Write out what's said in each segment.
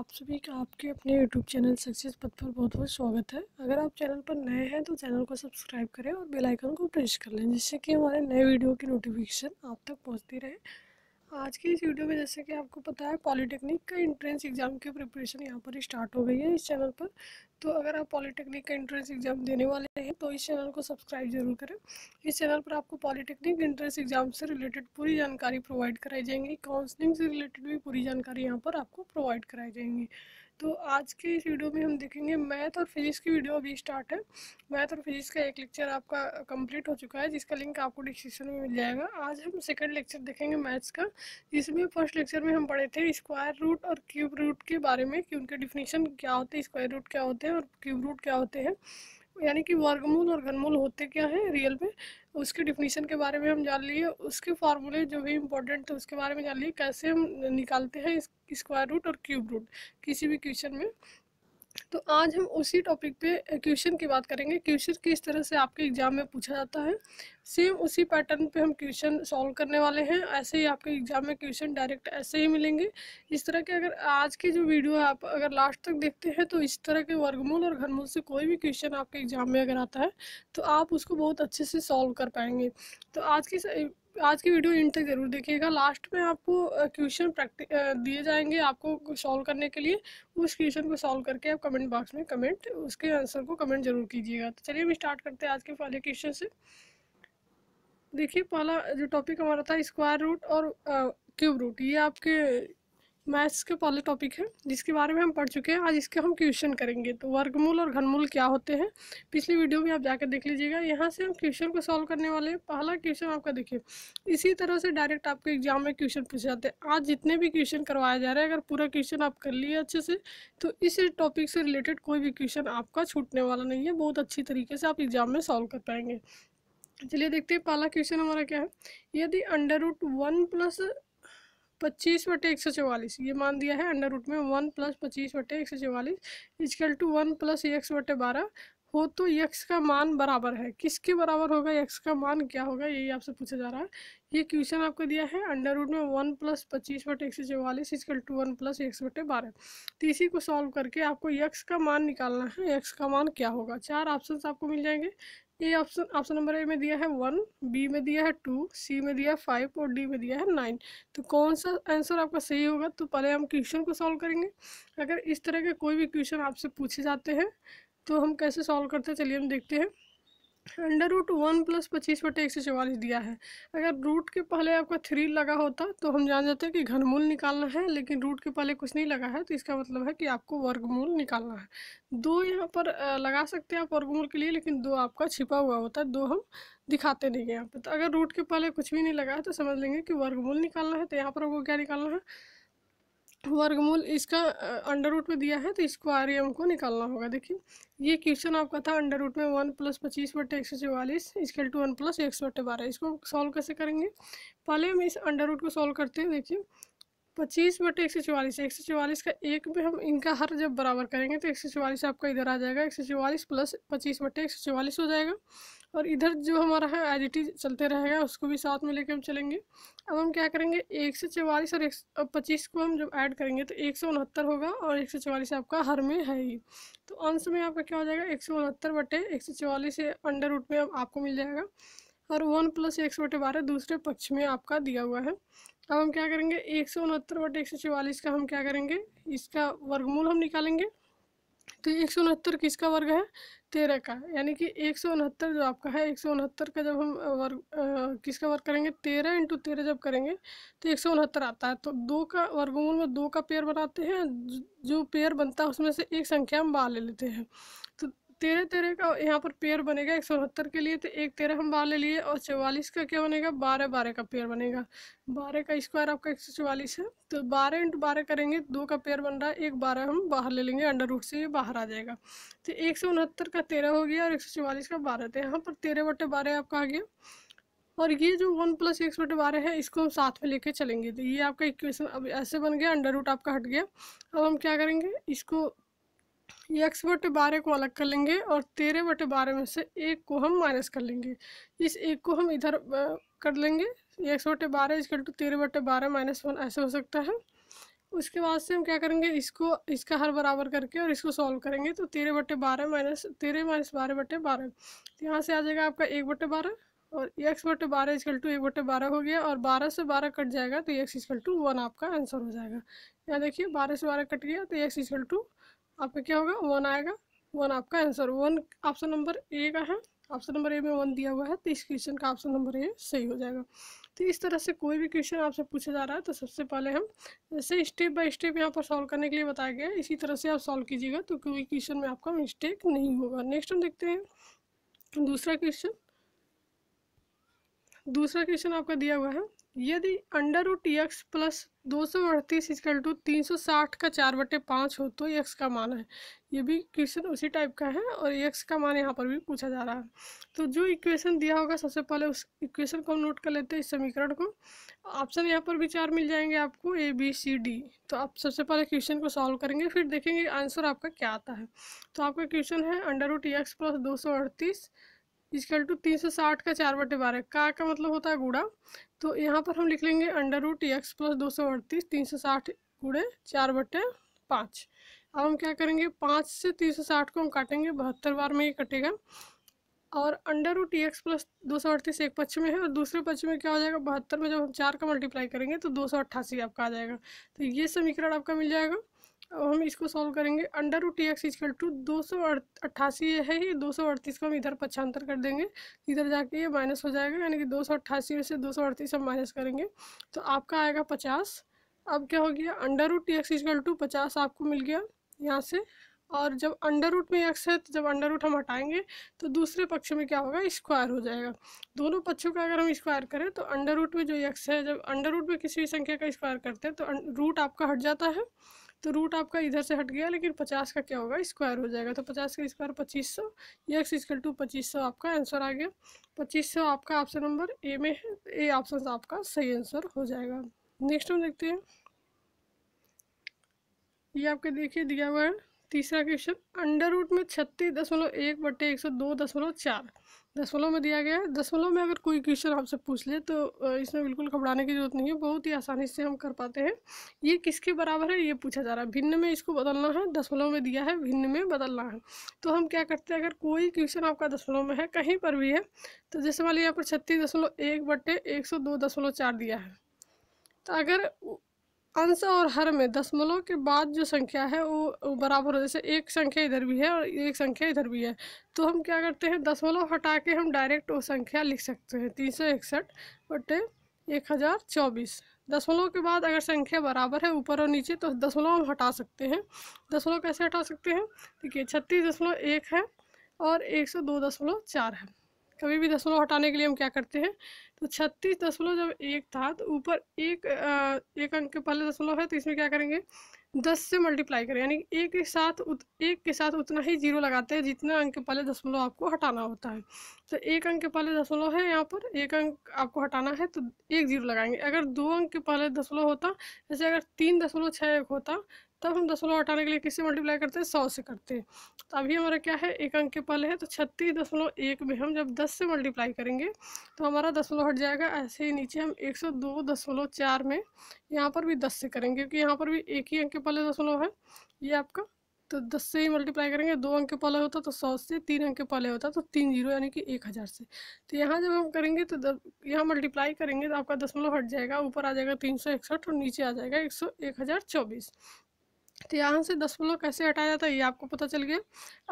आप सभी का आपके अपने यूट्यूब चैनल सक्सेस पथ पर बहुत बहुत स्वागत है अगर आप चैनल पर नए हैं तो चैनल को सब्सक्राइब करें और बेल आइकन को प्रेस कर लें जिससे कि हमारे नए वीडियो की नोटिफिकेशन आप तक पहुंचती रहे आज के इस वीडियो में जैसे कि आपको पता है पॉलिटेक्निक का इंट्रेंस एग्ज़ाम की प्रिपरेशन यहाँ पर स्टार्ट हो गई है इस चैनल पर तो अगर आप पॉलिटेक्निक का इंट्रेंस एग्ज़ाम देने वाले हैं तो इस चैनल को सब्सक्राइब जरूर करें इस चैनल पर आपको पॉलिटेक्निक इंट्रेंस एग्ज़ाम से रिलेटेड पूरी जानकारी प्रोवाइड कराई जाएंगी काउंसलिंग से रिलेटेड भी पूरी जानकारी यहाँ पर आपको प्रोवाइड कराई जाएंगी तो आज के इस वीडियो में हम देखेंगे मैथ और फिजिक्स की वीडियो अभी स्टार्ट है मैथ और फिजिक्स का एक लेक्चर आपका कंप्लीट हो चुका है जिसका लिंक आपको डिस्क्रिप्शन में मिल जाएगा आज हम सेकंड लेक्चर देखेंगे मैथ्स का जिसमें फर्स्ट लेक्चर में हम पढ़े थे स्क्वायर रूट और क्यूब रूट के बारे में कि उनके डिफिनीशन क्या होते हैं स्क्वायर रूट क्या होते हैं और क्यूब रूट क्या होते हैं यानी कि वर्गमूल और घनमूल होते क्या है रियल में उसके डिफिनीशन के बारे में हम जान लिए उसके फार्मूले जो भी इम्पोर्टेंट थे उसके बारे में जान लिए कैसे हम निकालते हैं स्क्वायर रूट और क्यूब रूट किसी भी क्वेश्चन में तो आज हम उसी टॉपिक पे क्वेश्चन की बात करेंगे क्वेश्चन किस तरह से आपके एग्ज़ाम में पूछा जाता है सेम उसी पैटर्न पे हम क्वेश्चन सॉल्व करने वाले हैं ऐसे ही आपके एग्ज़ाम में क्वेश्चन डायरेक्ट ऐसे ही मिलेंगे इस तरह के अगर आज की जो वीडियो है आप अगर लास्ट तक देखते हैं तो इस तरह के वर्गमूल और घरमूल से कोई भी क्वेश्चन आपके एग्ज़ाम में अगर आता है तो आप उसको बहुत अच्छे से सॉल्व कर पाएंगे तो आज की आज की वीडियो एंड तक ज़रूर देखिएगा लास्ट में आपको क्वेश्चन प्रैक्टिस दिए जाएंगे आपको सॉल्व करने के लिए उस क्वेश्चन को सॉल्व करके आप कमेंट बॉक्स में कमेंट उसके आंसर को कमेंट जरूर कीजिएगा तो चलिए हम स्टार्ट करते हैं आज के पहले क्वेश्चन से देखिए पहला जो टॉपिक हमारा था स्क्वायर रूट और क्यूब रूट ये आपके मैथ्स के पहले टॉपिक है जिसके बारे में हम पढ़ चुके हैं आज इसके हम क्वेश्चन करेंगे तो वर्गमूल और घनमूल क्या होते हैं पिछली वीडियो में आप जाकर देख लीजिएगा यहाँ से हम क्वेश्चन को सॉल्व करने वाले हैं पहला क्वेश्चन आपका देखिए इसी तरह से डायरेक्ट आपके एग्जाम में क्वेश्चन पूछे जाते हैं आज जितने भी क्वेश्चन करवाया जा रहा है अगर पूरा क्वेश्चन आप कर लिए अच्छे से तो इस टॉपिक से रिलेटेड कोई भी क्वेश्चन आपका छूटने वाला नहीं है बहुत अच्छी तरीके से आप एग्जाम में सॉल्व कर पाएंगे चलिए देखते हैं पहला क्वेश्चन हमारा क्या है यदि अंडर रूट वन प्लस पच्चीस बटे एक सौ चवालीस ये मान दिया है अंडर रूट में वन प्लस पच्चीस बटे एक सौ चवालीस इजकल टू वन प्लस एक बटे बारह हो तो यक्स का मान बराबर है किसके बराबर होगा यक्स का मान क्या होगा यही आपसे पूछा जा रहा है ये क्वेश्चन आपको दिया है अंडर रूट में वन प्लस पच्चीस बटे एक सौ चवालीस इजकल टू वन प्लस एक सौ बटे बारह तो इसी को सॉल्व करके आपको यक्स का मान निकालना है यक्स का मान क्या होगा चार ऑप्शन आपको मिल जाएंगे ये ऑप्शन ऑप्शन नंबर ए में दिया है वन बी में दिया है टू सी में दिया है फाइव और डी में दिया है नाइन तो कौन सा आंसर आपका सही होगा तो पहले हम क्वेश्चन को सॉल्व करेंगे अगर इस तरह के कोई भी क्वेश्चन आपसे पूछे जाते हैं तो हम कैसे सॉल्व करते हैं चलिए हम देखते हैं अंडर रूट वन प्लस पच्चीस बटे एक सौ चवालीस दिया है अगर रूट के पहले आपका थ्री लगा होता तो हम जान जाते हैं कि घनमूल निकालना है लेकिन रूट के पहले कुछ नहीं लगा है तो इसका मतलब है कि आपको वर्गमूल निकालना है दो यहाँ पर लगा सकते हैं आप वर्गमूल के लिए लेकिन दो आपका छिपा हुआ होता है दो हम दिखाते नहीं है यहाँ पर तो अगर रूट के पहले कुछ भी नहीं लगा है तो समझ लेंगे कि वर्गमूल निकालना है तो यहाँ पर आपको क्या निकालना है वर्गमूल इसका अंडर रूट में दिया है तो इसको आर एम को निकालना होगा देखिए ये क्वेश्चन आपका था अंडर रूट में वन प्लस पच्चीस बटे एक सौ चौवालीस इसके टू वन प्लस एक सौ बटे बारह इसको सॉल्व कैसे करेंगे पहले हम इस अंडर रूट को सॉल्व करते हैं देखिए पच्चीस बटे एक सौ चवालीस एक सौ चवालीस का एक में हम इनका हर जब बराबर करेंगे तो एक सौ चवालीस आपका इधर आ जाएगा एक सौ चवालीस प्लस पच्चीस बटे एक सौ चवालीस हो जाएगा और इधर जो हमारा है एज चलते रहेगा उसको भी साथ में लेके हम चलेंगे अब हम क्या करेंगे एक सौ चवालीस और एक पच्चीस को हम जब ऐड करेंगे तो एक सौ उनहत्तर होगा और एक सौ चवालीस आपका हर में है ही तो अंश में आपका क्या हो जाएगा एक सौ उनहत्तर बटे एक सौ चवालीस अंडर रूट में आपको मिल जाएगा और वन प्लस एक सौ बटे बारह दूसरे पक्ष में आपका दिया हुआ है अब हम क्या करेंगे एक सौ उनहत्तर बटे एक सौ चवालीस का हम क्या करेंगे इसका वर्गमूल हम निकालेंगे तो एक सौ उनहत्तर किसका वर्ग है तेरह का यानी कि एक सौ उनहत्तर जो आपका है एक सौ उनहत्तर का जब हम वर्ग किसका वर्ग करेंगे तेरह इंटू तेरह जब करेंगे तो एक सौ उनहत्तर आता है तो दो का वर्गमूल में दो का पेयर बनाते हैं जो पेयर बनता है उसमें से एक संख्या हम बाहर ले लेते हैं तेरह तेरह का यहाँ पर पेयर बनेगा एक सौ उनहत्तर के लिए तो एक तेरह हम बारह ले लिए और चवालीस का क्या बनेगा बारह बारह का पेयर बनेगा बारह का स्क्वायर आपका एक सौ चवालीस है तो बारह इंटू बारह करेंगे दो का पेयर बन रहा है एक बारह हम बाहर ले लेंगे अंडर रूट से ये बाहर आ जाएगा तो एक सौ उनहत्तर का तेरह हो गया और एक सौ चवालीस का बारह तो यहाँ पर तेरह बटे बारह आपका आ गया और ये जो वन प्लस एक्स बटे बारह है इसको हम साथ में लेके चलेंगे तो ये आपका इक्वेशन अब ऐसे बन गया अंडर रूट आपका हट गया अब हम क्या करेंगे इसको एक्स बटे बारह को अलग कर लेंगे और तेरह बटे बारह में से एक को हम माइनस कर लेंगे इस एक को हम इधर कर लेंगे एक्स बटे बारह इजकल टू तेरह बटे बारह माइनस वन ऐसे हो सकता है उसके बाद से हम क्या करेंगे इसको इसका हर बराबर करके और इसको सॉल्व करेंगे तो तेरह बटे बारह माइनस तेरह माइनस बारह बटे बारह तो यहाँ से आ जाएगा आपका एक बटे बारह और एक्स बटे बारह इसकल टू एक बटे बारह हो गया और बारह से बारह कट जाएगा तो एक्स इसकल टू वन आपका आंसर हो जाएगा यहाँ देखिए बारह से बारह कट गया तो एक्स इसकल टू आपका क्या होगा वन आएगा वन आपका answer one option number A का है ऑप्शन नंबर ए में वन दिया हुआ है तो इस क्वेश्चन का ऑप्शन नंबर ए सही हो जाएगा तो इस तरह से कोई भी क्वेश्चन आपसे पूछा जा रहा है तो सबसे पहले हम जैसे स्टेप बाय स्टेप यहाँ पर सॉल्व करने के लिए बताया गया इसी तरह से आप सॉल्व कीजिएगा तो कोई क्वेश्चन में आपका मिस्टेक नहीं होगा नेक्स्ट हम देखते हैं दूसरा क्वेश्चन दूसरा क्वेश्चन आपका दिया हुआ है यदि अंडर रूट एक्स प्लस दो सौ अड़तीस इजकल टू तीन सौ साठ का चार बटे पाँच हो तो एक्स का मान है ये भी क्वेश्चन उसी टाइप का है और एक्स का मान यहाँ पर भी पूछा जा रहा है तो जो इक्वेशन दिया होगा सबसे पहले उस इक्वेशन को हम नोट कर लेते हैं इस समीकरण को ऑप्शन यहाँ पर भी चार मिल जाएंगे आपको ए बी सी डी तो आप सबसे पहले क्वेश्चन को सॉल्व करेंगे फिर देखेंगे आंसर आपका क्या आता है तो आपका क्वेश्चन है अंडर रूट एक्स प्लस दो सौ अड़तीस इजकल टू तीन सौ साठ का चार बटे बारह का का मतलब होता है गुड़ा तो यहाँ पर हम लिख लेंगे अंडर रूट एक्स प्लस दो सौ अड़तीस तीन सौ साठ गुड़े चार बटे पाँच अब हम क्या करेंगे पाँच से तीन सौ साठ को हम काटेंगे बहत्तर बार में ये कटेगा और under root e x plus दो सौ अड़तीस एक पक्ष में है और दूसरे पक्ष में क्या हो जाएगा बहत्तर में जब हम चार का मल्टीप्लाई करेंगे तो दो सौ अट्ठासी आपका आ जाएगा तो ये समीकरण आपका मिल जाएगा अब हम इसको सॉल्व करेंगे under root T x is equal to दो सौ अट्ठासी है ही दो सौ अड़तीस को हम इधर पक्षांतर कर देंगे इधर जाके ये माइनस हो जाएगा यानी कि दो सौ अट्ठासी में से दो सौ अड़तीस हम माइनस करेंगे तो आपका आएगा पचास अब क्या हो गया under root T x is equal to पचास आपको मिल गया यहाँ से और जब अंडर रूट में एक्स है तो जब अंडर रूट हम हटाएंगे तो दूसरे पक्ष में क्या होगा स्क्वायर हो जाएगा दोनों पक्षों का अगर हम स्क्वायर करें तो अंडर रूट में जो एक्स है जब अंडर रूट में किसी भी संख्या का स्क्वायर करते हैं तो रूट आपका हट जाता है तो रूट आपका इधर से हट गया लेकिन पचास का क्या होगा स्क्वायर हो जाएगा तो पचास का स्क्वायर पच्चीस सौ एक्स इजकल टू पच्चीस सौ आपका आंसर आ गया पच्चीस सौ आपका ऑप्शन नंबर ए में है ए ऑप्शन आपका सही आंसर हो जाएगा नेक्स्ट हम देखते हैं ये आपके देखिए दिया हुआ है तीसरा क्वेश्चन अंडर रूट में छत्तीस दशमलव एक बटे एक सौ दो दशमलव चार दसवलों में दिया गया है दसवलों में अगर कोई क्वेश्चन आपसे पूछ ले तो इसमें बिल्कुल घबराने की जरूरत नहीं है बहुत ही आसानी से हम कर पाते हैं ये किसके बराबर है ये पूछा जा रहा है भिन्न में इसको बदलना है दसवलों में दिया है भिन्न में बदलना है तो हम क्या करते हैं अगर कोई क्वेश्चन आपका दसवलों में है कहीं पर भी है तो जैसे मान लीजिए यहाँ पर छत्तीस दशमलव एक बट्टे एक सौ दो दशमलव चार दिया है तो अगर अंश और हर में दशमलव के बाद जो संख्या है वो बराबर हो जैसे एक संख्या इधर भी है और एक संख्या इधर भी है तो हम क्या करते हैं दशमलव हटा के हम डायरेक्ट वो संख्या लिख सकते हैं तीन सौ इकसठ बटे एक हज़ार चौबीस दशमलव के बाद अगर संख्या बराबर है ऊपर और नीचे तो दशमलव हम हटा सकते हैं दशमलव कैसे हटा सकते हैं देखिए छत्तीस दशमलव एक है और एक सौ दो दशमलव चार है कभी भी दशमलव हटाने के लिए हम क्या करते हैं तो छत्तीस दशमलव जब एक था तो ऊपर एक एक अंक के पहले दशमलव है तो इसमें क्या करेंगे दस से मल्टीप्लाई करें यानी एक के साथ उत, एक के साथ उतना ही जीरो लगाते हैं जितना अंक के पहले दशमलव आपको हटाना होता है तो एक अंक के पहले दशमलव है यहाँ पर एक अंक आपको हटाना है तो एक जीरो लगाएंगे अगर दो अंक के पहले दशमलव होता जैसे अगर तीन दशमलव छः एक होता तब हम दस हटाने के लिए किससे मल्टीप्लाई करते हैं सौ से करते हैं तो अभी हमारा क्या है एक अंक के पल है तो छत्तीस दशमलव एक में हम जब दस से मल्टीप्लाई करेंगे तो हमारा दशमलव हट जाएगा ऐसे ही नीचे हम एक सौ दो दशमलव चार में यहाँ पर भी दस से करेंगे क्योंकि यहाँ पर भी एक ही अंक के पल दशमलव है ये आपका तो दस से ही मल्टीप्लाई करेंगे दो अंक के पहले होता तो सौ से तीन अंक के पहले होता तो तीन जीरो यानी कि एक हज़ार से तो यहाँ जब हम करेंगे तो यहाँ मल्टीप्लाई करेंगे तो आपका दशमलव हट जाएगा ऊपर आ जाएगा तीन सौ इकसठ और नीचे आ जाएगा एक सौ एक हज़ार चौबीस तो यहाँ से दशमलव कैसे हटाया जाता है ये आपको पता चल गया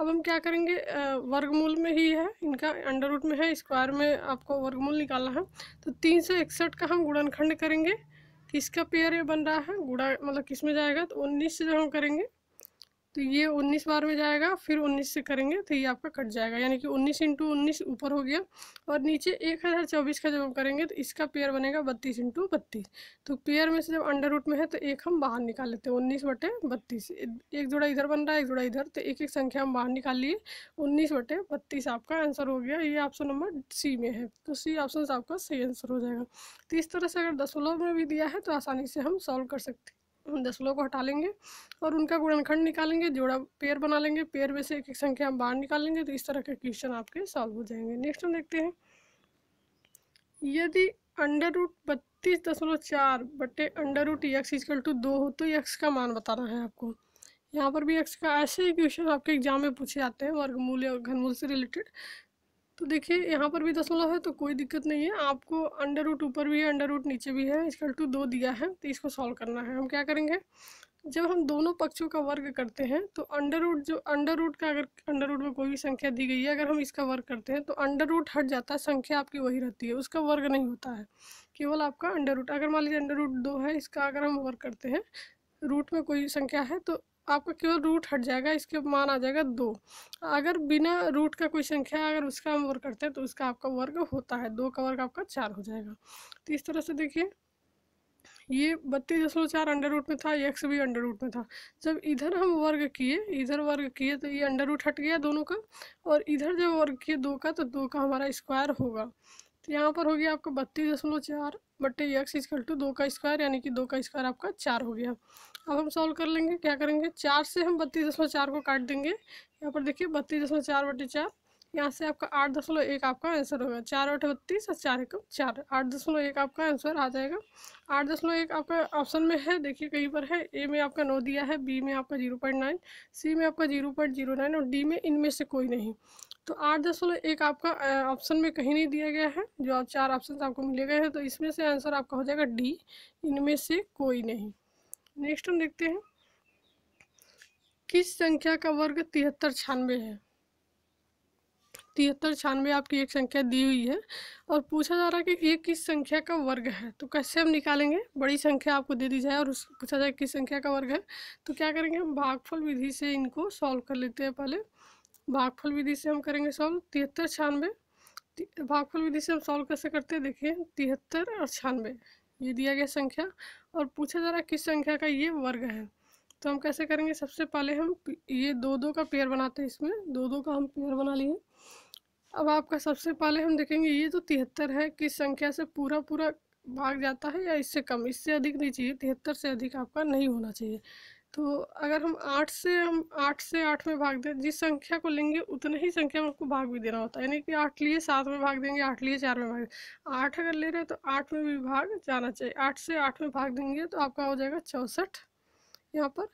अब हम क्या करेंगे वर्गमूल में ही है इनका अंडर रूट में है स्क्वायर में आपको वर्गमूल निकालना है तो तीन सौ इकसठ का हम गुणनखंड करेंगे किसका पेयर ये बन रहा है गुड़ा मतलब किस में जाएगा तो उन्नीस से जो हम करेंगे तो ये उन्नीस बार में जाएगा फिर उन्नीस से करेंगे तो ये आपका कट जाएगा यानी कि उन्नीस इंटू उन्नीस ऊपर हो गया और नीचे एक हज़ार चौबीस का जब हम करेंगे तो इसका पेयर बनेगा बत्तीस इंटू बत्तीस तो पेयर में से जब अंडर रूट में है तो एक हम बाहर निकाल लेते हैं उन्नीस बटे बत्तीस एक जोड़ा इधर बन रहा है एक जोड़ा इधर तो एक एक संख्या हम बाहर निकाल लिए उन्नीस बटे बत्तीस आपका आंसर हो गया ये ऑप्शन नंबर सी में है तो सी ऑप्शन आपका सही आंसर हो जाएगा तो इस तरह से अगर दसवलव में भी दिया है तो आसानी से हम सॉल्व कर सकते हैं दस को हटा लेंगे और उनका गुणनखंड निकालेंगे जोड़ा पेयर बना लेंगे पेयर में से एक एक संख्या बाहर निकालेंगे तो इस तरह के क्वेश्चन आपके सॉल्व हो जाएंगे नेक्स्ट हम देखते हैं यदि अंडर रूट बत्तीस दशमलव चार बटे under root x is equal to दो हो तो यक्स का मान बताना है आपको यहाँ पर भी एक्स का ऐसे ही क्वेश्चन आपके एग्जाम में पूछे जाते हैं वर्गमूल या घनमूल से रिलेटेड तो देखिए यहाँ पर भी दशमलव है तो कोई दिक्कत नहीं है आपको अंडर रूट ऊपर भी है अंडर रूट नीचे भी है इसका टू दो दिया है तो इसको सॉल्व करना है हम क्या करेंगे जब हम दोनों पक्षों का वर्ग करते हैं तो अंडर रूट जो अंडर रूट का अगर अंडर रूट में कोई भी संख्या दी गई है अगर हम इसका वर्ग करते हैं तो अंडर रूट हट जाता है संख्या आपकी वही रहती है उसका वर्ग नहीं होता है केवल आपका अंडर रूट अगर मान लीजिए अंडर रूट दो है इसका अगर हम वर्ग करते हैं रूट में कोई संख्या है तो आपका केवल रूट हट जाएगा इसके मान आ जाएगा दो अगर बिना रूट का कोई संख्या अगर उसका हम वर्ग करते हैं तो उसका आपका वर्ग होता है दो का वर्ग आपका चार हो जाएगा तो इस तरह से देखिए ये बत्तीस दशमलव चार अंडर रूट में था एक्स भी अंडर रूट में था जब इधर हम वर्ग किए इधर वर्ग किए तो ये अंडर रूट हट गया दोनों का और इधर जब वर्ग किए दो का तो दो का हमारा स्क्वायर होगा यहाँ पर हो गया आपका बत्तीस दशमलव चार बट्टे यक्स इसकल टू दो का स्क्वायर यानी कि दो का स्क्वायर आपका चार हो गया अब हम सॉल्व कर लेंगे क्या करेंगे चार से हम बत्तीस दशमलव चार को काट देंगे यहाँ पर देखिए बत्तीस दशमलव चार बटे चार यहाँ से आपका आठ दशमलव एक आपका आंसर होगा चार बटे बत्तीस और चार एक चार आठ दशमलव एक आपका आंसर आ जाएगा आठ दशमलव एक आपका ऑप्शन में है देखिए कहीं पर है ए में आपका नौ दिया है बी में आपका जीरो पॉइंट नाइन सी में आपका जीरो पॉइंट जीरो नाइन और डी में इनमें से कोई नहीं तो आठ दशमलव एक आपका ऑप्शन में कहीं नहीं दिया गया है जो चार ऑप्शन आपको मिले गए हैं तो इसमें से आंसर आपका हो जाएगा डी इनमें से कोई नहीं नेक्स्ट हम देखते हैं किस संख्या का वर्ग तिहत्तर छानवे है तिहत्तर छानवे आपकी एक संख्या दी हुई है और पूछा जा रहा है कि ये किस संख्या का वर्ग है तो कैसे हम निकालेंगे बड़ी संख्या आपको दे दी जाए और उस पूछा जाए किस संख्या का वर्ग है तो क्या करेंगे हम भागफल विधि से इनको सॉल्व कर लेते हैं पहले भागफल विधि से हम करेंगे सॉल्व तिहत्तर छियानवे भागफल विधि से हम सॉल्व कैसे करते हैं देखिए तिहत्तर और छियानवे ये दिया गया संख्या और पूछा जा रहा है किस संख्या का ये वर्ग है तो हम कैसे करेंगे सबसे पहले हम ये दो दो का पेयर बनाते हैं इसमें दो दो का हम पेयर बना लिए अब आपका सबसे पहले हम देखेंगे ये तो तिहत्तर है किस संख्या से पूरा पूरा भाग जाता है या इससे कम इससे अधिक नहीं चाहिए तिहत्तर से अधिक आपका नहीं होना चाहिए तो अगर हम आठ से हम आठ से आठ में भाग दें जिस संख्या को लेंगे उतने ही संख्या में हमको भाग भी देना होता है यानी कि आठ लिए सात में भाग देंगे आठ लिए चार में भाग देंगे आठ अगर ले रहे हैं तो आठ में भी भाग जाना चाहिए आठ से आठ में भाग देंगे तो आपका हो जाएगा चौंसठ यहाँ पर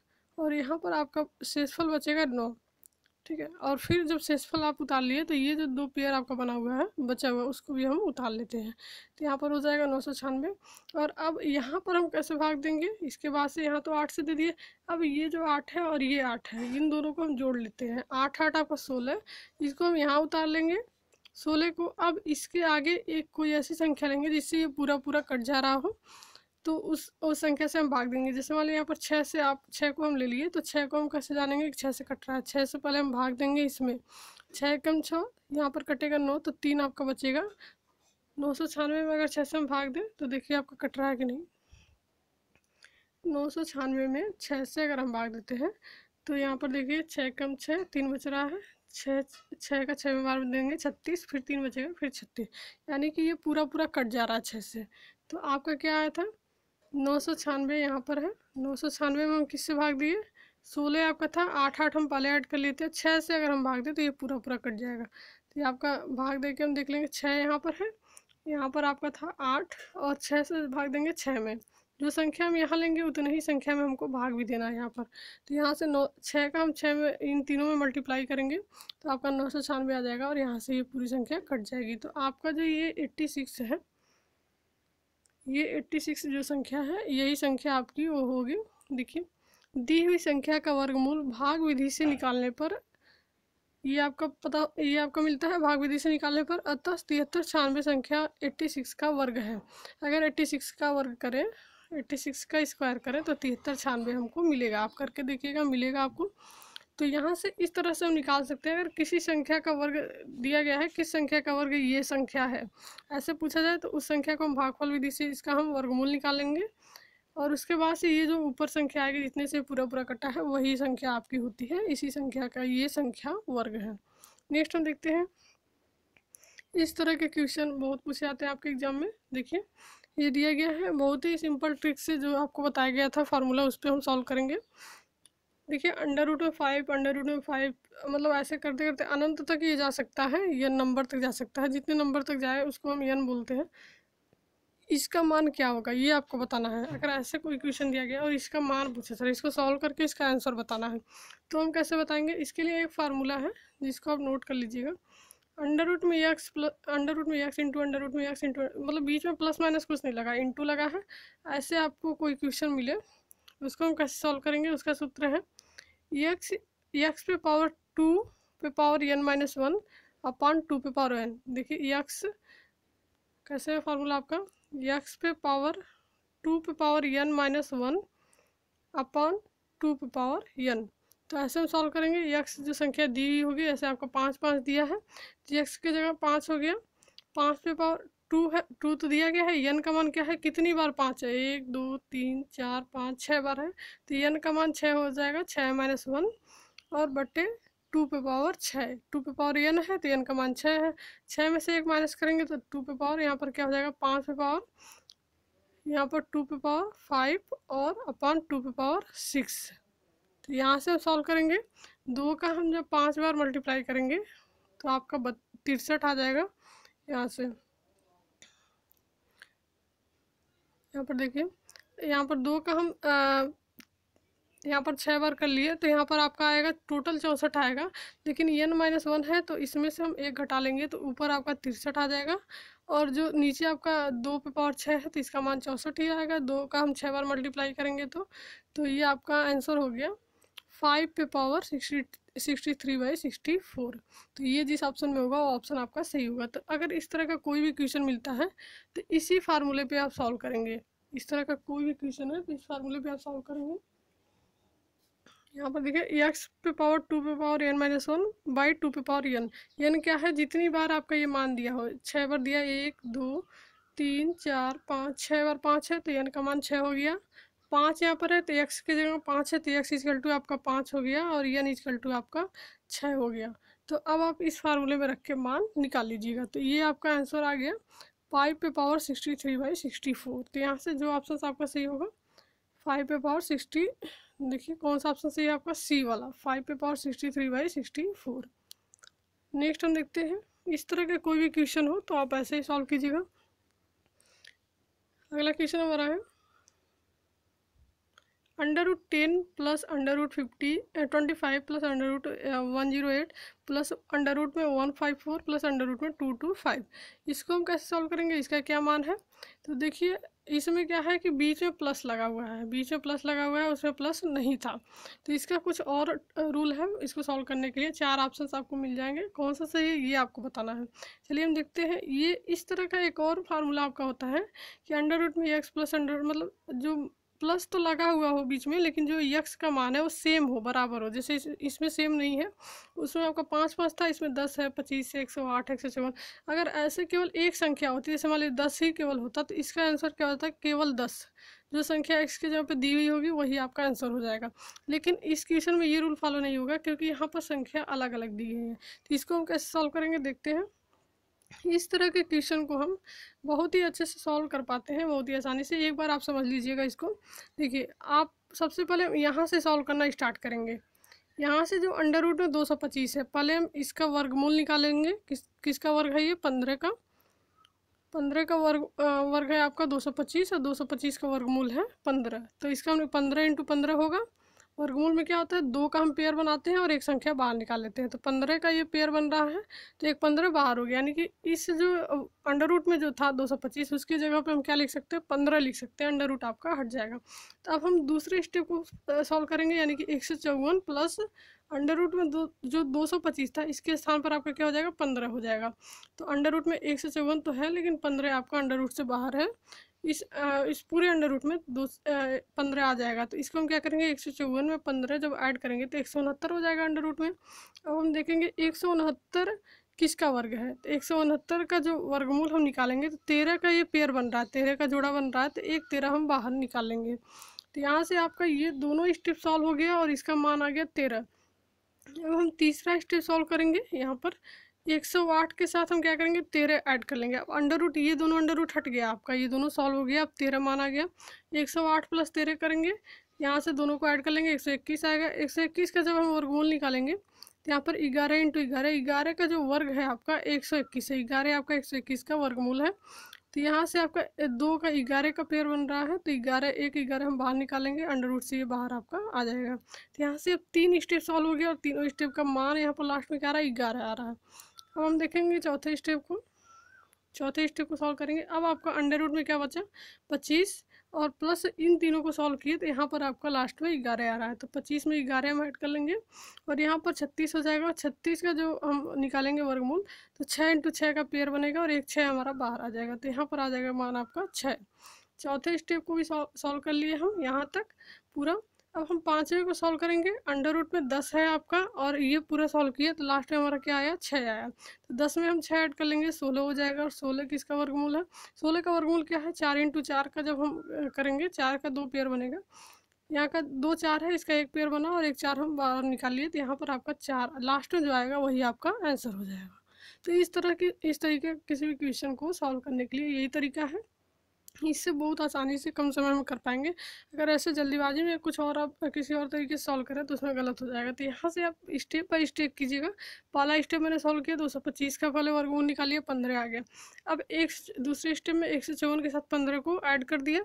और यहाँ पर आपका शेषफल बचेगा नौ ठीक है और फिर जब सेसफल आप उतार लिए तो ये जो दो पेयर आपका बना हुआ है बचा हुआ है उसको भी हम उतार लेते हैं तो यहाँ पर हो जाएगा नौ सौ छियानवे और अब यहाँ पर हम कैसे भाग देंगे इसके बाद से यहाँ तो आठ से दे दिए अब ये जो आठ है और ये आठ है इन दोनों को हम जोड़ लेते हैं आठ आठ आपका सोलह इसको हम यहाँ उतार लेंगे सोलह को अब इसके आगे एक कोई ऐसी संख्या लेंगे जिससे ये पूरा पूरा कट जा रहा हो तो उस उस संख्या से हम भाग देंगे जैसे मान लो यहाँ पर छः से आप छः को हम ले लिए तो छः को हम कैसे जानेंगे छः से कट रहा है छः से पहले हम भाग देंगे इसमें छः कम छः यहाँ पर कटेगा नौ तो तीन आपका बचेगा नौ सौ छियानवे में अगर छः से हम भाग दें तो देखिए आपका कट रहा है कि नहीं नौ सौ छियानवे में छः से अगर हम भाग देते हैं तो यहाँ पर देखिए छः कम छः तीन बच रहा है छः छः का छः में बार देंगे छत्तीस फिर तीन बचेगा फिर छत्तीस यानी कि ये पूरा पूरा कट जा रहा है छः से तो आपका क्या आया था नौ सौ छियानवे यहाँ पर है नौ सौ छियानवे में हम किससे भाग दिए सोलह आपका था आठ आठ हम पहले ऐड कर लेते हैं छः से अगर हम भाग दें तो ये पूरा पूरा कट जाएगा तो ये आपका भाग दे के हम देख लेंगे छः यहाँ पर है यहाँ पर आपका था आठ और छः से भाग देंगे छः में जो संख्या हम यहाँ लेंगे उतनी ही संख्या में हमको भाग भी देना है यहाँ पर तो यहाँ से नौ छः का हम छः में इन तीनों में मल्टीप्लाई करेंगे तो आपका नौ सौ छियानवे आ जाएगा और यहाँ से ये पूरी संख्या कट जाएगी तो आपका जो ये एट्टी सिक्स है ये 86 जो संख्या है यही संख्या आपकी वो होगी देखिए दी हुई संख्या का वर्गमूल भाग विधि से निकालने पर ये आपका पता ये आपको मिलता है भाग विधि से निकालने पर अतः तिहत्तर छियानवे संख्या 86 का वर्ग है अगर 86 का वर्ग करें 86 का स्क्वायर करें तो तिहत्तर छियानवे हमको मिलेगा आप करके देखिएगा मिलेगा आपको तो यहाँ से इस तरह से हम निकाल सकते हैं अगर किसी संख्या का वर्ग दिया गया है किस संख्या का वर्ग ये संख्या है ऐसे पूछा जाए तो उस संख्या को हम भागफल विधि से इसका हम वर्गमूल निकालेंगे और उसके बाद से ये जो ऊपर संख्या आएगी जितने से पूरा पूरा कटा है वही संख्या आपकी होती है इसी संख्या का ये संख्या वर्ग है नेक्स्ट हम देखते हैं इस तरह के क्वेश्चन बहुत पूछे जाते हैं आपके एग्जाम में देखिए ये दिया गया है बहुत ही सिंपल ट्रिक से जो आपको बताया गया था फार्मूला उस पर हम सॉल्व करेंगे देखिए अंडर रूट में फाइव अंडर रूट में फाइव मतलब ऐसे करते करते अनंत तक ये जा सकता है यन नंबर तक जा सकता है जितने नंबर तक जाए उसको हम यन बोलते हैं इसका मान क्या होगा ये आपको बताना है अगर ऐसे कोई क्वेश्चन दिया गया और इसका मान पूछा सर इसको सॉल्व करके इसका आंसर बताना है तो हम कैसे बताएंगे इसके लिए एक फार्मूला है जिसको आप नोट कर लीजिएगा अंडर रूट में एक्स प्लस अंडर रूट में एक्स इंटू अंडर रूट में एक्स इंटू मतलब बीच में प्लस माइनस कुछ नहीं लगा इंटू लगा है ऐसे आपको कोई क्वेश्चन मिले उसको हम कैसे सॉल्व करेंगे उसका सूत्र है एक्स एक्स पे पावर टू पे power n minus one upon two पे पावर एन देखिए एक्स कैसे है फार्मूला आपका एक्स पे पावर टू पे power n minus one upon two पे पावर एन तो ऐसे हम सॉल्व करेंगे एक्स जो संख्या दी हुई होगी ऐसे आपको पाँच पाँच दिया है तो एक्स की जगह पाँच हो गया पाँच पे पावर टू है टू तो दिया गया है यन का मान क्या है कितनी बार पाँच है एक दो तीन चार पाँच छः बार है तो यन का मान छः हो जाएगा छः माइनस वन और बटे टू पे पावर छः टू पे पावर यन है तो यन का मान छः है छः में से एक माइनस करेंगे तो टू पे पावर यहाँ पर क्या हो जाएगा पाँच पे पावर यहाँ पर टू पे पावर फाइव और अपॉन टू पे पावर सिक्स तो यहाँ से हम सॉल्व करेंगे दो का हम जब पाँच बार मल्टीप्लाई करेंगे तो आपका तिरसठ आ जाएगा यहाँ से यहाँ पर देखिए यहाँ पर दो का हम यहाँ पर छः बार कर लिए तो यहाँ पर आपका आएगा टोटल चौंसठ आएगा लेकिन एन माइनस वन है तो इसमें से हम एक घटा लेंगे तो ऊपर आपका तिरसठ आ जाएगा और जो नीचे आपका दो पे पावर छः है तो इसका मान चौंसठ ही आएगा दो का हम छः बार मल्टीप्लाई करेंगे तो तो ये आपका आंसर हो गया फाइव पे power sixty sixty three by sixty four तो ये जिस ऑप्शन में होगा वो ऑप्शन आपका सही होगा तो अगर इस तरह का कोई भी क्वेश्चन मिलता है तो इसी फार्मूले पे आप सॉल्व करेंगे इस तरह का कोई भी क्वेश्चन है तो इस फार्मूले पे आप सॉल्व करेंगे यहाँ पर देखिए एक्स पे पावर टू पे power n minus one by two पे पावर एन एन क्या है जितनी बार आपका ये मान दिया हो छः बार दिया एक दो तीन चार पाँच छः बार पाँच है तो एन का मान छः हो गया पाँच यहाँ पर है तो एक्स की जगह पाँच है तो एक्स इजकल टू आपका पाँच हो गया और यन इजकल टू आपका छः हो गया तो अब आप इस फार्मूले में रख के मान निकाल लीजिएगा तो ये आपका आंसर आ गया फाइव पे power sixty three by sixty four तो यहाँ से जो ऑप्शन आपका सही होगा फाइव पे पावर सिक्सटी देखिए कौन सा ऑप्शन सही है आपका सी वाला फाइव पे power sixty three by sixty four next हम देखते हैं इस तरह का कोई भी क्वेश्चन हो तो आप ऐसे ही सॉल्व कीजिएगा अगला क्वेश्चन हमारा है under root ten plus under root fifty twenty five plus under root one zero eight plus under root में one five four plus under root में टू टू फाइव इसको हम कैसे सॉल्व करेंगे इसका क्या मान है तो देखिए इसमें क्या है कि बीच में प्लस लगा हुआ है बीच में प्लस लगा हुआ है उसमें प्लस नहीं था तो इसका कुछ और रूल है इसको सॉल्व करने के लिए चार ऑप्शन आपको मिल जाएंगे कौन सा सही है ये आपको बताना है चलिए हम देखते हैं ये इस तरह का एक और फार्मूला आपका होता है कि अंडर रूट में एक्स प्लस अंडर मतलब जो प्लस तो लगा हुआ हो बीच में लेकिन जो यक्स का मान है वो सेम हो बराबर हो जैसे इसमें सेम नहीं है उसमें आपका पाँच पाँच था इसमें दस है पच्चीस है एक सौ आठ एक सौ चौवन अगर ऐसे केवल एक संख्या होती है जैसे मान लीजिए दस ही केवल होता तो इसका आंसर क्या होता है केवल दस जो संख्या एक्स के जहाँ पे दी हुई होगी वही आपका आंसर हो जाएगा लेकिन इस क्वेश्चन में ये रूल फॉलो नहीं होगा क्योंकि यहाँ पर संख्या अलग अलग दी गई है तो इसको हम कैसे सॉल्व करेंगे देखते हैं इस तरह के क्वेश्चन को हम बहुत ही अच्छे से सॉल्व कर पाते हैं बहुत ही आसानी से एक बार आप समझ लीजिएगा इसको देखिए आप सबसे पहले यहाँ से सॉल्व करना स्टार्ट करेंगे यहाँ से जो अंडर रूट में दो सौ पच्चीस है पहले हम इसका वर्गमूल निकालेंगे किस किसका वर्ग है ये पंद्रह का पंद्रह का वर्ग वर्ग है आपका दो सौ पच्चीस और दो सौ पच्चीस का वर्गमूल है पंद्रह तो इसका पंद्रह इंटू पंद्रह होगा वर्गमूल में क्या होता है दो का हम पेयर बनाते हैं और एक संख्या बाहर निकाल लेते हैं तो पंद्रह का ये पेयर बन रहा है तो एक पंद्रह बाहर हो गया यानी कि इस जो अंडर रूट में जो था दो सौ पच्चीस उसकी जगह पे हम क्या लिख सकते हैं पंद्रह लिख सकते हैं अंडर रूट आपका हट जाएगा तो अब हम दूसरे स्टेप को सॉल्व करेंगे यानी कि एक सौ चौवन प्लस अंडर रूट में दो जो दो सौ पच्चीस था इसके स्थान पर आपका क्या हो जाएगा पंद्रह हो जाएगा तो अंडर रूट में एक सौ चौवन तो है लेकिन पंद्रह आपका अंडर रूट से बाहर है इस आ, इस पूरे अंडर रूट में दो पंद्रह आ जाएगा तो इसको हम क्या करेंगे एक सौ चौवन में पंद्रह जब ऐड करेंगे तो एक सौ उनहत्तर हो जाएगा अंडर रूट में अब हम देखेंगे एक सौ उनहत्तर किसका वर्ग है तो एक सौ उनहत्तर का जो वर्गमूल हम निकालेंगे तो तेरह का ये पेयर बन रहा है तेरह का जोड़ा बन रहा है तो एक तेरह हम बाहर निकाल लेंगे तो यहाँ से आपका ये दोनों स्टेप सॉल्व हो गया और इसका मान आ गया तेरह अब हम तीसरा स्टेप सॉल्व करेंगे यहाँ पर एक सौ आठ के साथ हम क्या करेंगे तेरह ऐड कर लेंगे अब अंडर रूट ये दोनों अंडर रूट हट गया आपका ये दोनों सॉल्व हो गया अब तेरह माना गया एक सौ आठ प्लस तेरह करेंगे यहाँ से दोनों को ऐड कर लेंगे एक सौ इक्कीस आएगा एक सौ इक्कीस का जब हम वर्गमूल निकालेंगे तो यहाँ पर ग्यारह इंटू ग्यारह ग्यारह का जो वर्ग है आपका एक सौ इक्कीस है ग्यारह आपका एक सौ इक्कीस का वर्गमूल है तो यहाँ से आपका दो का ग्यारह का पेयर बन रहा है तो ग्यारह एक ग्यारह हम बाहर निकालेंगे अंडर रूट से ये बाहर आपका आ जाएगा तो यहाँ से अब तीन स्टेप सॉल्व हो गया और तीनों स्टेप का मान यहाँ पर लास्ट में क्या आ रहा है ग्यारह आ रहा है अब हम देखेंगे चौथे स्टेप को चौथे स्टेप को सॉल्व करेंगे अब आपका अंडर रूट में क्या बचा पच्चीस और प्लस इन तीनों को सॉल्व किए तो यहाँ पर आपका लास्ट में ग्यारह आ रहा है तो पच्चीस में ग्यारह हम ऐड कर लेंगे और यहाँ पर छत्तीस हो जाएगा छत्तीस का जो हम निकालेंगे वर्गमूल तो छः इंटू छः का पेयर बनेगा और एक छः हमारा बाहर आ जाएगा तो यहाँ पर आ जाएगा मान आपका छः चौथे स्टेप को भी सॉल्व कर लिए हम यहाँ तक पूरा अब हम पाँचवें को सॉल्व करेंगे अंडर रूट में दस है आपका और ये पूरा सॉल्व किया तो लास्ट में हमारा क्या आया छः आया तो दस में हम छः ऐड कर लेंगे सोलह हो जाएगा और सोलह किसका वर्गमूल है सोलह का वर्गमूल क्या है चार इंटू चार का जब हम करेंगे चार का दो पेयर बनेगा यहाँ का दो चार है इसका एक पेयर बना और एक चार हम बाहर निकाल लिए तो यहाँ पर आपका चार लास्ट में जो आएगा वही आपका आंसर हो जाएगा तो इस तरह के इस तरीके किसी भी क्वेश्चन को सॉल्व करने के लिए यही तरीका है इससे बहुत आसानी से कम समय में कर पाएंगे अगर ऐसे जल्दीबाजी में कुछ और आप किसी और तरीके से सॉल्व करें तो उसमें गलत हो जाएगा तो यहाँ से आप स्टेप बाई स्टेप कीजिएगा पहला स्टेप मैंने सॉल्व किया दो सौ पच्चीस का पहले वर्ग वो निकालिए पंद्रह आ गया अब एक दूसरे स्टेप में एक सौ चौवन के साथ पंद्रह को ऐड कर दिया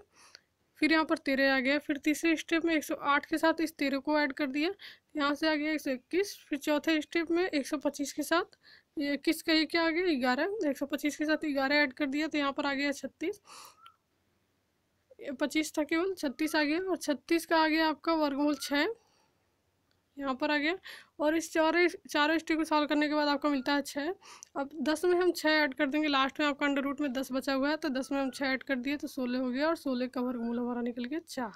फिर यहाँ पर तेरह आ गया फिर तीसरे स्टेप में एक सौ आठ के साथ इस तेरह को ऐड कर दिया यहाँ से आ गया एक सौ इक्कीस फिर चौथे स्टेप में एक सौ पच्चीस के साथ ये इक्कीस का ये क्या आ गया ग्यारह एक सौ पच्चीस के साथ ग्यारह ऐड कर दिया तो यहाँ पर आ गया छत्तीस पच्चीस था केवल छत्तीस आ गया और छत्तीस का आ गया आपका वर्गमूल छः यहाँ पर आ गया और इस चारों चारों हिस्ट्री को सॉल्व करने के बाद आपको मिलता है छः अब दस में हम छः ऐड कर देंगे लास्ट में आपका अंडर रूट में दस बचा हुआ है तो दस में हम छः ऐड कर दिए तो सोलह हो गया और सोलह का वर्गमूल हमारा निकल गया चार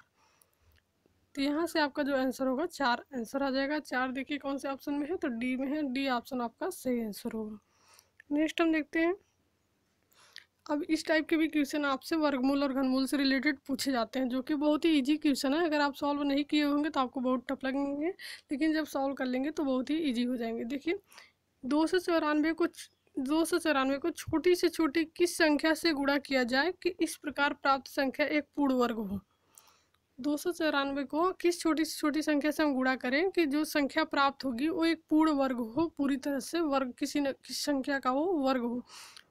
तो यहाँ से आपका जो आंसर होगा चार आंसर आ जाएगा चार देखिए कौन से ऑप्शन में है तो डी में है डी ऑप्शन आपका सही आंसर होगा नेक्स्ट हम देखते हैं अब इस टाइप के भी क्वेश्चन आपसे वर्गमूल और घनमूल से रिलेटेड पूछे जाते हैं जो कि बहुत ही इजी क्वेश्चन है अगर आप सॉल्व नहीं किए होंगे तो आपको बहुत टफ लगेंगे लेकिन जब सॉल्व कर लेंगे तो बहुत ही ईजी हो जाएंगे देखिए दो सौ चौरानवे को दो सौ चौरानवे को छोटी से छोटी किस संख्या से गुणा किया जाए कि इस प्रकार प्राप्त संख्या एक पूर्ण वर्ग हो दो सौ चौरानवे को किस छोटी से छोटी संख्या से हम गुणा करें कि जो संख्या प्राप्त होगी वो एक पूर्ण वर्ग हो पूरी तरह से वर्ग किसी न किसी संख्या का हो वर्ग हो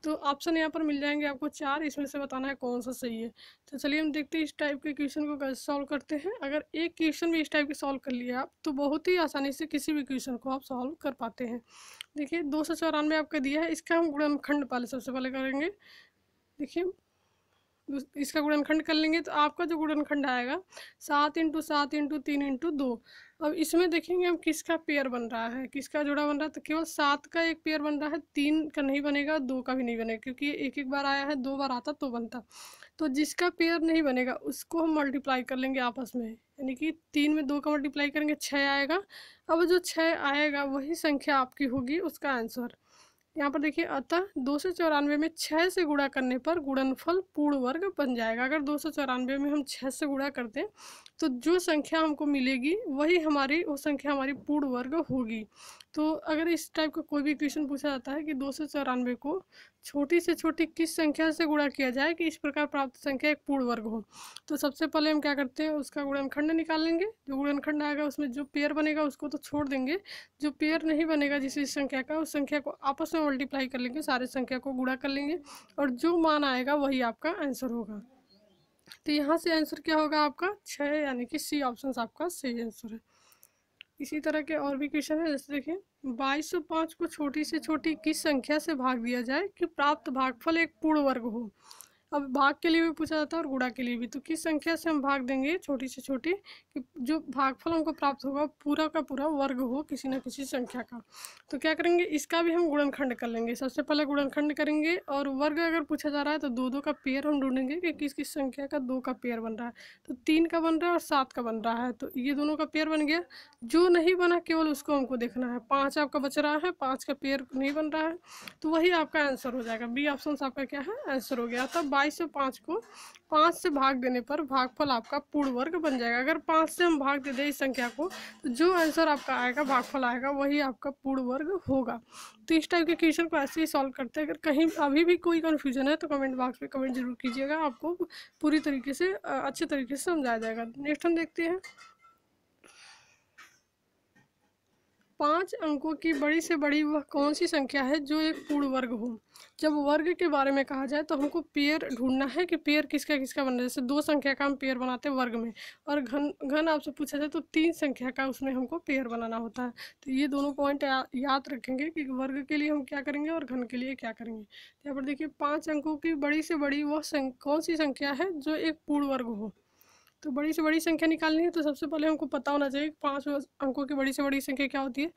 तो ऑप्शन यहाँ पर मिल जाएंगे आपको चार इसमें से बताना है कौन सा सही है तो चलिए हम देखते हैं इस टाइप के क्वेश्चन को कैसे सॉल्व करते हैं अगर एक क्वेश्चन भी इस टाइप के सॉल्व कर लिए आप तो बहुत ही आसानी से किसी भी क्वेश्चन को आप सॉल्व कर पाते हैं देखिए दो सौ चौरानवे आपका दिया है इसका हम गुणनखंड पहले सबसे पहले करेंगे देखिए इसका गुणनखंड कर लेंगे तो आपका जो गुणनखंड आएगा सात इंटू सात इंटू तीन इंटू दो अब इसमें देखेंगे हम किसका पेयर बन रहा है किसका जोड़ा बन रहा है तो केवल सात का एक पेयर बन रहा है तीन का नहीं बनेगा दो का भी नहीं बनेगा क्योंकि एक एक बार आया है दो बार आता तो बनता तो जिसका पेयर नहीं बनेगा उसको हम मल्टीप्लाई कर लेंगे आपस में यानी कि तीन में दो का मल्टीप्लाई करेंगे छः आएगा अब जो छः आएगा वही संख्या आपकी होगी उसका आंसर यहाँ पर देखिए अतः दो सौ चौरानवे में छः से गुणा करने पर गुणनफल पूर्ण वर्ग बन जाएगा अगर दो सौ चौरानवे में हम छः से गुणा करते हैं तो जो संख्या हमको मिलेगी वही हमारी वो संख्या हमारी पूर्ण वर्ग होगी तो अगर इस टाइप का कोई भी क्वेश्चन पूछा जाता है कि दो सौ चौरानवे को छोटी से छोटी किस संख्या से गुणा किया जाए कि इस प्रकार प्राप्त संख्या एक पूर्ण वर्ग हो तो सबसे पहले हम क्या करते हैं उसका गुणनखंड निकाल लेंगे जो गुणनखंड आएगा उसमें जो पेयर बनेगा उसको तो छोड़ देंगे जो पेयर नहीं बनेगा जिस इस संख्या का उस संख्या को आपस में मल्टीप्लाई कर लेंगे सारे संख्या को गुणा कर लेंगे और जो मान आएगा वही आपका आंसर होगा तो यहाँ से आंसर क्या होगा आपका छः यानी कि सी ऑप्शन आपका सही आंसर है इसी तरह के और भी क्वेश्चन है जैसे देखें बाईस सौ पाँच को छोटी से छोटी किस संख्या से भाग दिया जाए कि प्राप्त भागफल एक पूर्ण वर्ग हो अब भाग के लिए भी पूछा जाता है और गुड़ा के लिए भी तो किस संख्या से हम भाग देंगे छोटी से छोटी कि जो भागफल हमको प्राप्त होगा पूरा का पूरा वर्ग हो किसी न किसी संख्या का तो क्या करेंगे इसका भी हम गुणनखंड कर लेंगे सबसे पहले गुणनखंड करेंगे और वर्ग अगर पूछा जा रहा है तो दो दो का पेयर हम ढूंढेंगे कि किस किस संख्या का दो का पेयर बन रहा है तो तीन का बन रहा है और सात का बन रहा है तो ये दोनों का पेयर बन गया जो नहीं बना केवल उसको हमको देखना है पाँच आपका बच रहा है पाँच का पेयर नहीं बन रहा है तो वही आपका आंसर हो जाएगा बी ऑप्शन आपका क्या है आंसर हो गया तब तो बाईस सौ पाँच को पाँच से भाग देने पर भागफल आपका पूर्ण वर्ग बन जाएगा अगर पाँच से हम भाग दे दें इस संख्या को तो जो आंसर आपका आएगा भागफल आएगा वही आपका पूर्ण वर्ग होगा तो इस टाइप के क्वेश्चन को ऐसे ही सॉल्व करते हैं अगर कहीं अभी भी कोई कन्फ्यूजन है तो कमेंट बॉक्स में कमेंट जरूर कीजिएगा आपको पूरी तरीके से अच्छे तरीके से समझाया जाएगा नेक्स्ट हम देखते हैं पाँच अंकों की बड़ी से बड़ी वह कौन सी संख्या है जो एक पूर्ण वर्ग हो जब वर्ग के बारे में कहा जाए तो हमको पेयर ढूंढना है कि पेयर किसका किसका बन रहा है जैसे दो संख्या का हम पेयर बनाते हैं वर्ग में और घन घन आपसे पूछा जाए तो तीन संख्या का उसमें हमको पेयर बनाना होता है तो ये दोनों पॉइंट याद रखेंगे कि वर्ग के लिए हम क्या करेंगे और घन के लिए क्या करेंगे तो यहाँ पर देखिए पाँच अंकों की बड़ी से बड़ी वह कौन सी संख्या है जो एक पूर्ण वर्ग हो तो बड़ी से बड़ी संख्या निकालनी है तो सबसे पहले हमको पता होना चाहिए पाँच अंकों की बड़ी से बड़ी संख्या क्या होती है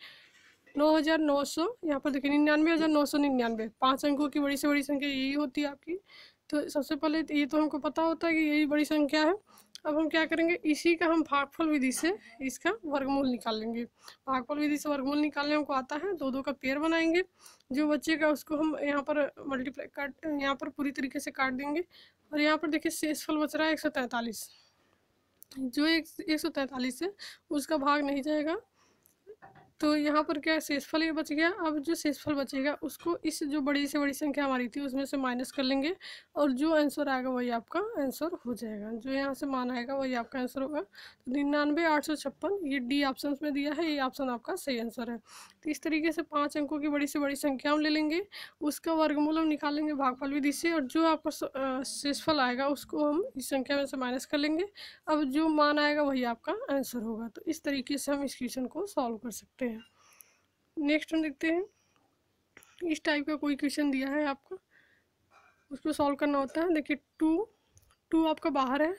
नौ हज़ार नौ सौ यहाँ पर देखिए निन्यानवे हज़ार नौ सौ निन्यानवे पाँच अंकों की बड़ी से बड़ी संख्या यही होती है आपकी तो सबसे पहले ये तो हमको पता होता है कि यही बड़ी संख्या है अब हम क्या करेंगे इसी का हम भागफल विधि से इसका वर्गमूल निकाल लेंगे भागफल विधि से वर्गमूल निकालने हमको आता है दो दो का पेयर बनाएंगे जो बचेगा उसको हम यहाँ पर मल्टीप्लाई काट यहाँ पर पूरी तरीके से काट देंगे और यहाँ पर देखिए शेषफल बच रहा है एक सौ तैंतालीस जो एक एक सौ तैंतालीस है उसका भाग नहीं जाएगा तो यहाँ पर क्या शेषफल ये बच गया अब जो शेषफल बचेगा उसको इस जो बड़ी से बड़ी संख्या हमारी थी उसमें से माइनस कर लेंगे और जो आंसर आएगा वही आपका आंसर हो जाएगा जो यहाँ से मान आएगा वही आपका आंसर होगा तो निन्यानवे आठ सौ छप्पन ये डी ऑप्शन में दिया है ये ऑप्शन आपका सही आंसर है तो इस तरीके से पाँच अंकों की बड़ी से बड़ी संख्या हम ले लेंगे उसका वर्गमूल हम निकालेंगे भागफल विधि से और जो आपका शेषफल आएगा उसको हम इस संख्या में से माइनस कर लेंगे अब जो मान आएगा वही आपका आंसर होगा तो इस तरीके से हम इस क्वेश्चन को सॉल्व कर सकते हैं नेक्स्ट हम देखते हैं इस टाइप का कोई क्वेश्चन दिया है आपको उसको सॉल्व करना होता है देखिए टू टू आपका बाहर है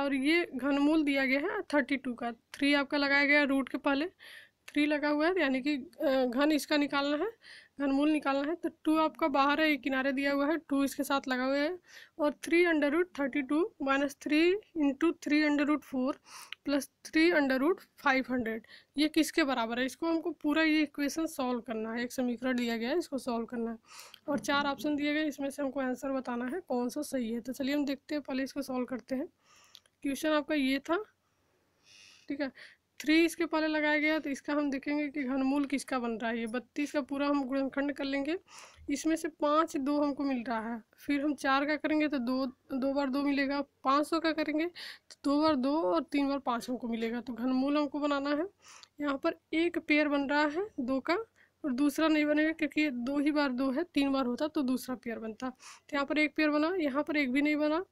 और ये घनमूल दिया गया है थर्टी टू का थ्री आपका लगाया गया रूट के पहले थ्री लगा हुआ है यानी कि घन इसका निकालना है घनमूल निकालना है तो टू आपका बाहर है किनारे दिया हुआ है टू इसके साथ लगा हुआ है और three under root thirty two minus three into three under root four plus three under root five hundred ये किसके बराबर है इसको हमको पूरा ये इक्वेशन सॉल्व करना है एक समीकरण दिया गया है इसको सॉल्व करना है और चार ऑप्शन दिए गए इसमें से हमको आंसर बताना है कौन सा सही है तो चलिए हम देखते हैं पहले इसको सॉल्व करते हैं क्वेश्चन आपका ये था ठीक है थ्री इसके पहले लगाया गया तो इसका हम देखेंगे कि घनमूल किसका बन रहा है ये बत्तीस का पूरा हम गुणनखंड कर लेंगे इसमें से पाँच दो हमको मिल रहा है फिर हम चार का करेंगे तो दो दो बार दो मिलेगा पाँच सौ का करेंगे तो दो बार दो और तीन बार पाँच हमको मिलेगा तो घनमूल हमको बनाना है यहाँ पर एक पेयर बन रहा है दो का और दूसरा नहीं बनेगा क्योंकि दो ही बार दो है तीन बार होता तो दूसरा पेयर बनता तो यहाँ पर एक पेयर बना यहाँ पर एक भी नहीं बना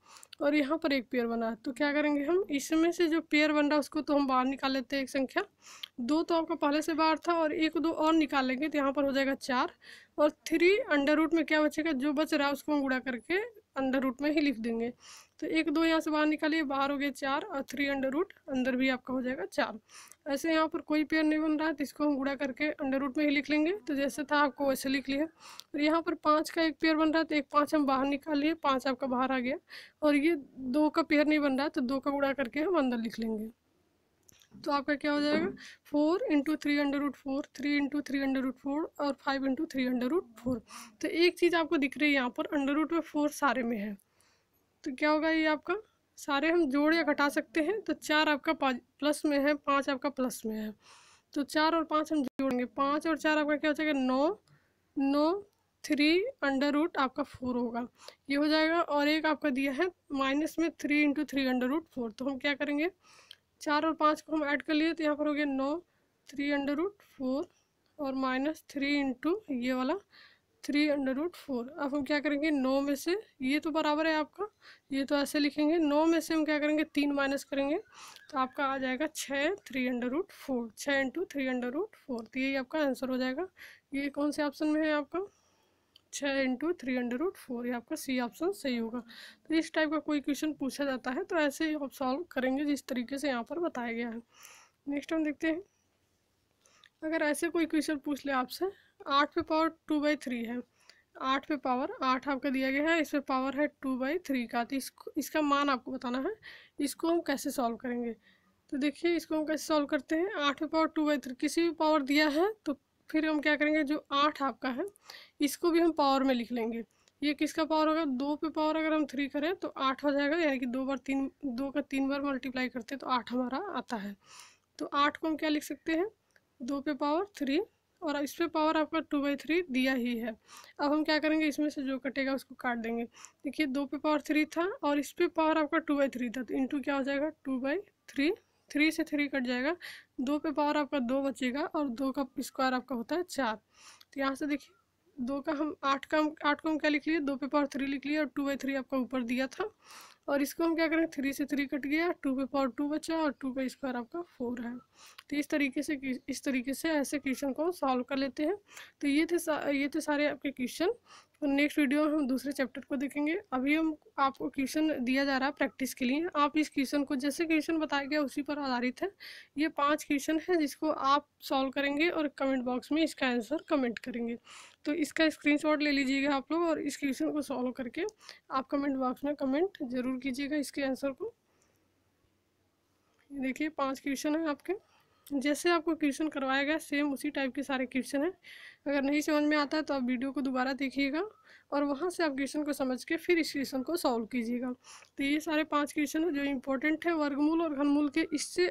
और यहाँ पर एक पेयर बना तो क्या करेंगे हम इसमें से जो पेयर बन रहा है उसको तो हम बाहर निकाल लेते हैं एक संख्या दो तो आपका पहले से बाहर था और एक दो और निकाल लेंगे तो यहाँ पर हो जाएगा चार और थ्री अंडर रूट में क्या बचेगा जो बच रहा है उसको हम गुड़ा करके अंडर रूट में ही लिख देंगे तो एक दो यहाँ से बाहर निकालिए बाहर हो गया चार और थ्री अंडर रूट अंदर भी आपका हो जाएगा चार ऐसे यहाँ पर कोई पेयर नहीं बन रहा है तो इसको हम गुड़ा करके अंडर रूट में ही लिख लेंगे तो जैसे था आपको वैसे लिख लिया और यहाँ पर पाँच का एक पेयर बन रहा है तो एक पाँच हम बाहर निकाल लिए पाँच आपका बाहर आ गया और ये दो का पेयर नहीं बन रहा है तो दो का गुड़ा करके हम अंदर लिख लेंगे तो आपका क्या हो जाएगा four into three under root four three into three under root four और five into three under root four तो एक चीज़ आपको दिख रही है यहाँ पर अंडर रूट में फोर सारे में है तो क्या होगा ये आपका सारे हम जोड़ या घटा सकते हैं तो चार आपका प्लस में है पाँच आपका प्लस में है तो चार और पाँच हम जोड़ेंगे पाँच और चार आपका क्या हो जाएगा नौ नौ थ्री अंडर रूट आपका फोर होगा ये हो जाएगा और एक आपका दिया है माइनस में three into three under root four तो हम क्या करेंगे चार और पाँच को हम ऐड कर लिए तो यहाँ पर हो गया नौ थ्री अंडर रूट फोर और माइनस थ्री इंटू ये वाला थ्री अंडर रूट फोर अब हम क्या करेंगे नौ में से ये तो बराबर है आपका ये तो ऐसे लिखेंगे नौ में से हम क्या करेंगे तीन माइनस करेंगे तो आपका आ जाएगा छः थ्री अंडर रूट फोर छः into three under root four तो यही आपका आंसर हो जाएगा ये कौन से ऑप्शन में है आपका छः into three under root four ये आपका सी ऑप्शन सही होगा तो इस टाइप का कोई क्वेश्चन पूछा जाता है तो ऐसे ही आप सॉल्व करेंगे जिस तरीके से यहाँ पर बताया गया है नेक्स्ट हम देखते हैं अगर ऐसे कोई क्वेश्चन पूछ ले आपसे आठ पे पावर टू बाई थ्री है आठ पे पावर आठ आपका दिया गया है इस पे पावर है टू बाई थ्री का तो इसको इसका मान आपको बताना है इसको हम कैसे सॉल्व करेंगे तो देखिए इसको हम कैसे सॉल्व करते हैं आठ पे पावर टू बाई थ्री किसी भी पावर दिया है तो फिर हम क्या करेंगे जो आठ आपका है इसको भी हम पावर में लिख लेंगे ये किसका पावर होगा दो पे पावर अगर हम थ्री करें तो आठ हो जाएगा यानी कि दो बार तीन दो का तीन बार मल्टीप्लाई करते हैं तो आठ हमारा आता है तो आठ को हम क्या लिख सकते हैं दो पे पावर थ्री और इस पे पावर आपका टू बाई थ्री दिया ही है अब हम क्या करेंगे इसमें से जो कटेगा उसको काट देंगे देखिए दो पे पावर थ्री था और इस पे पावर आपका टू बाई थ्री था तो इंटू क्या हो जाएगा टू बाई थ्री थ्री से थ्री कट जाएगा दो पे पावर आपका दो बचेगा और दो का स्क्वायर आपका होता है चार तो यहाँ से देखिए दो का हम आठ का हम आठ को हम क्या लिख लिए दो पे पावर थ्री लिख लिए और टू बाई थ्री आपका ऊपर दिया था और इसको हम क्या करें थ्री से थ्री कट गया टू पे पावर टू बचा और टू का स्क्वायर आपका फोर है तो इस तरीके से इस तरीके से ऐसे क्वेश्चन को सॉल्व कर लेते हैं तो ये थे ये थे सारे आपके क्वेश्चन और नेक्स्ट वीडियो में हम दूसरे चैप्टर को देखेंगे अभी हम आपको क्वेश्चन दिया जा रहा है प्रैक्टिस के लिए आप इस क्वेश्चन को जैसे क्वेश्चन बताया गया उसी पर आधारित है ये पांच क्वेश्चन है जिसको आप सॉल्व करेंगे और कमेंट बॉक्स में इसका आंसर कमेंट करेंगे तो इसका स्क्रीनशॉट ले लीजिएगा आप लोग और इस क्वेश्चन को सॉल्व करके आप कमेंट बॉक्स में कमेंट ज़रूर कीजिएगा इसके आंसर को देखिए पाँच क्वेश्चन हैं आपके जैसे आपको क्वेश्चन करवाया गया सेम उसी टाइप के सारे क्वेश्चन हैं अगर नहीं समझ में आता है तो आप वीडियो को दोबारा देखिएगा और वहाँ से आप क्वेश्चन को समझ के फिर इस क्वेश्चन को सॉल्व कीजिएगा तो ये सारे पांच क्वेश्चन हैं जो इम्पोर्टेंट है वर्गमूल और घनमूल के इससे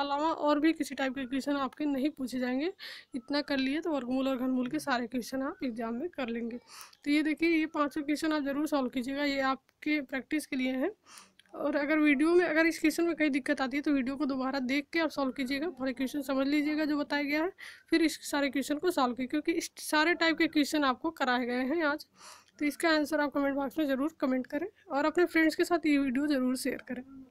अलावा और भी किसी टाइप के क्वेश्चन आपके नहीं पूछे जाएंगे इतना कर लिए तो वर्गमूल और घनमूल के सारे क्वेश्चन आप एग्जाम में कर लेंगे तो ये देखिए ये पाँचों क्वेश्चन आप ज़रूर सॉल्व कीजिएगा ये आपके प्रैक्टिस के लिए हैं और अगर वीडियो में अगर इस क्वेश्चन में कई दिक्कत आती है तो वीडियो को दोबारा देख के आप सॉल्व कीजिएगा सारे क्वेश्चन समझ लीजिएगा जो बताया गया है फिर इस सारे क्वेश्चन को सॉल्व कीजिए क्योंकि इस सारे टाइप के क्वेश्चन आपको कराए गए हैं आज तो इसका आंसर आप कमेंट बॉक्स में ज़रूर कमेंट करें और अपने फ्रेंड्स के साथ ये वीडियो ज़रूर शेयर करें